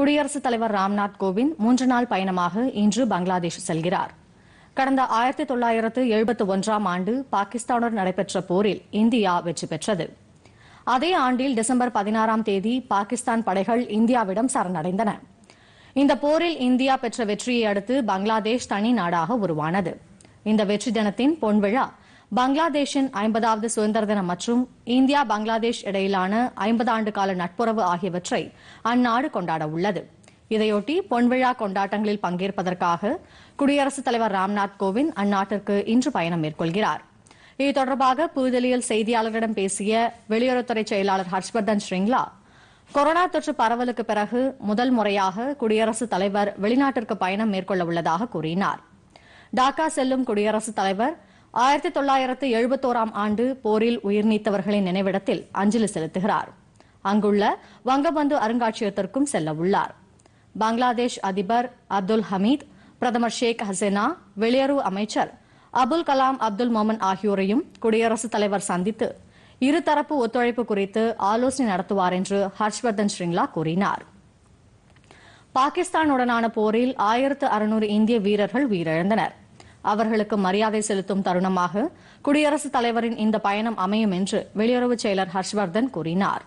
குடியரசுத் தலைவர் ராம்நாத் கோவிந்த் மூன்று நாள் பயணமாக இன்று பங்களாதேஷ் செல்கிறார் கடந்த ஆயிரத்தி தொள்ளாயிரத்து எழுபத்து ஒன்றாம் ஆண்டு பாகிஸ்தானுடன் நடைபெற்ற போரில் இந்தியா வெற்றி பெற்றது அதே ஆண்டில் டிசம்பர் பதினாறாம் தேதி பாகிஸ்தான் படைகள் இந்தியாவிடம் சரணடைந்தன இந்த போரில் இந்தியா பெற்ற வெற்றியை அடுத்து பங்களாதேஷ் தனி நாடாக உருவானது இந்த வெற்றி தினத்தின் பொன்விழா பங்களாதேஷின் ஐம்பதாவது சுதந்திர தினம் மற்றும் இந்தியா பங்களாதேஷ் இடையிலான ஐம்பது ஆண்டு கால நட்புறவு ஆகியவற்றை அந்நாடு கொண்டாட உள்ளது இதையொட்டி பொன்விழா கொண்டாட்டங்களில் பங்கேற்பதற்காக குடியரசுத் தலைவர் ராம்நாத் கோவிந்த் அந்நாட்டிற்கு இன்று பயணம் மேற்கொள்கிறார் இது தொடர்பாக புதுதில்லியில் செய்தியாளர்களிடம் பேசிய வெளியுறவுத்துறை செயலாளர் ஹர்ஷ்வர்தன் ஸ்ரிங்லா கொரோனா தொற்று பரவலுக்கு பிறகு முதல் முறையாக குடியரசுத் தலைவர் வெளிநாட்டிற்கு பயணம் மேற்கொள்ள உள்ளதாக கூறினார் டாக்கா செல்லும் குடியரசுத் தலைவர் ஆயிரத்தி தொள்ளாயிரத்து எழுபத்தோராம் ஆண்டு போரில் உயிர் நீத்தவர்களின் நினைவிடத்தில் அஞ்சலி செலுத்துகிறார் அங்குள்ள வங்கபந்து அருங்காட்சியகத்திற்கும் செல்லவுள்ளார் பங்களாதேஷ் அதிபர் அப்துல் ஹமீத் பிரதமர் ஷேக் ஹசேனா வெளியுறவு அமைச்சர் அபுல் கலாம் அப்துல் மோமன் ஆகியோரையும் குடியரசுத் தலைவர் சந்தித்து இருதரப்பு ஒத்துழைப்பு குறித்து ஆலோசனை நடத்துவார் என்று ஹர்ஷ்வர்தன் ஸ்ரிங்லா கூறினார் பாகிஸ்தானுடனான போரில் ஆயிரத்து அறுநூறு இந்திய வீரர்கள் உயிரிழந்தனா் அவர்களுக்கு மரியாதை செலுத்தும் தருணமாக குடியரசுத் தலைவரின் இந்த பயணம் அமையும் என்று வெளியுறவு செயலர் ஹர்ஷ்வர்தன் கூறினார்